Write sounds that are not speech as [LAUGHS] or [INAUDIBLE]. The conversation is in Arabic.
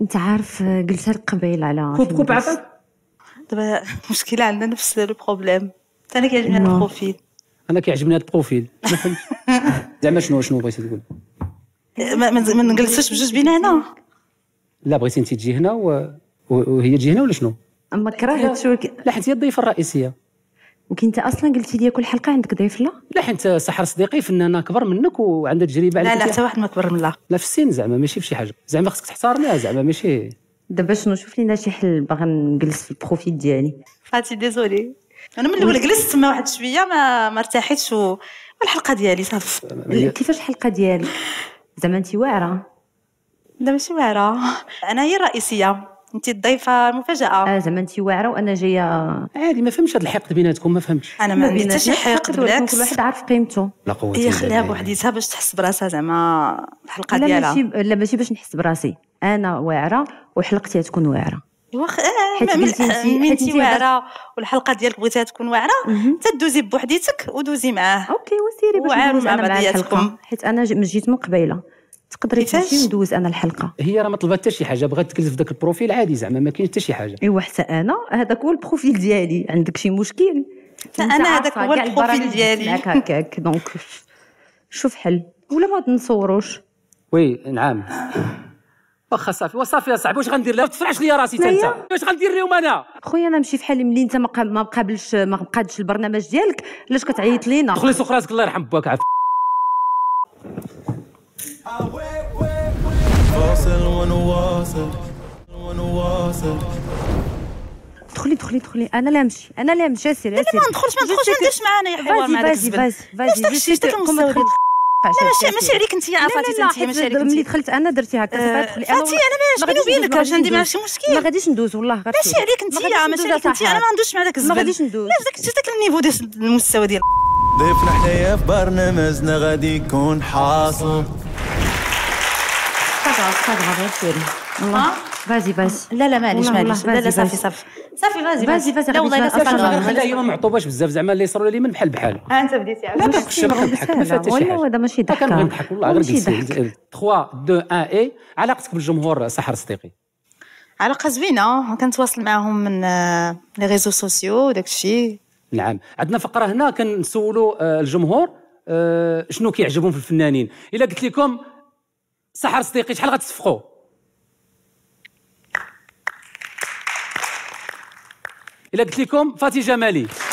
انت عارف جلسات قبيل على كوب كوب عفا دابا المشكله عندنا نفس لو بروبليم انا كيعجبني هذا البروفيل انا كيعجبني هذا البروفيل [LAUGHS] زعما شنو شنو بغيتي تقول ما, ما نجلسوش بجوج بينا هنا لا بغيتي انت تجي هنا وهي تجي هنا ولا شنو؟ اما كرهت شو لا حيت هي الضيفه الرئيسيه يمكن انت اصلا قلتي لي كل حلقه عندك ضيف لا لا حيت سحر صديقي فنانه اكبر منك وعندها تجربه لا لا حتى واحد ما اكبر من لا لا في السن زعما ماشي بشي حاجه زعما خصك تحترميها زعما ماشي دابا شنو شوف لينا شي حل باغا نجلس في البروفيل ديالي فاتي ديزولي انا من الاول جلست تما واحد شويه ما ما ارتحتش والحلقه ديالي صافي إيه، كيفاش الحلقه ديالي زعما انت واعره لا ماشي واعره انا هي الرئيسيه انت الضيفه مفاجاه اه زعما انت واعره وانا جايه آه، عادي ما فهمش هذا الحقد بيناتكم ما فهمش انا ما عندي حتى شي حقد بالعكس كل واحد عارف قيمته لا قوه هي خليها بوحديتها باش تحس براسها زعما الحلقه ديالها لا ماشي لا ماشي باش نحس براسي انا واعره وحلقتي تكون واعره واخ آه، حيت انت واعره والحلقه ديالك بغيتها تكون واعره تدوزي بوحديتك ودوزي معاه اوكي وسيري باش نعاونوا مع بعضياتكم حيت انا جيت من قبيله تقدري تمشي ندوز انا الحلقه هي راه ما طلبات حتى شي حاجه بغات تكلف داك البروفيل عادي زعما ما كاين حتى شي حاجه ايوا حتى انا هذاك هو البروفيل ديالي عندك شي مشكل انا هذاك هو البروفيل ديالي هكاك دونك شوف حل ولا ما نصوروش وي نعم واخا صافي وصافي يا صاحبي واش غندير لها تفرعش ليا راسي انت واش غندير لهم انا خويا انا نمشي فحالي ملي انت ما مقابلش ما قادش البرنامج ديالك علاش كتعيط لينا سوق راسك الله يرحم باك عف ونواصل ونواصل دخلي دخلي دخلي انا لا نمشي انا لا نمشي اسير اسير ما ندخلش ما ندخلش ما نديرش معانا يا حوار معاك داك الزبل فازي فازي فازي جيت لا ماشي ماشي عليك انت يا فاتي انت ماشي عليك ملي دخلت انا درتي هكا آه، دخلي انا ماشي بيني وبينك راه عندي ماشي مشكل ما غاديش ندوز والله غير ماشي عليك انت ماشي عليك انت انا ما ندوزش مع داك الزبل ما غاديش ندوز لا داك داك النيفو ديال المستوى ديال ضيفنا حنايا في برنامجنا غادي يكون حاصل فازي فازي لا لا معليش معليش لا لا صافي صافي صافي فازي فازي فازي لا والله لا صافي غير هي ما معطوباش بزاف زعما اللي صروا لي من بحال بحال ها انت بديتي لا تقش ما فاتش والله هذا ماشي ضحك كنضحك والله غير 3 2 1 اي علاقتك بالجمهور سحر صديقي علاقه زوينه آه. كنتواصل معاهم من لي ريزو سوسيو وداك الشيء نعم عندنا فقره هنا كنسولوا آه، الجمهور آه، شنو كيعجبهم في الفنانين الا قلت لكم سحر صديقي شحال غتصفقوا الا قلت لكم فاتي جمالي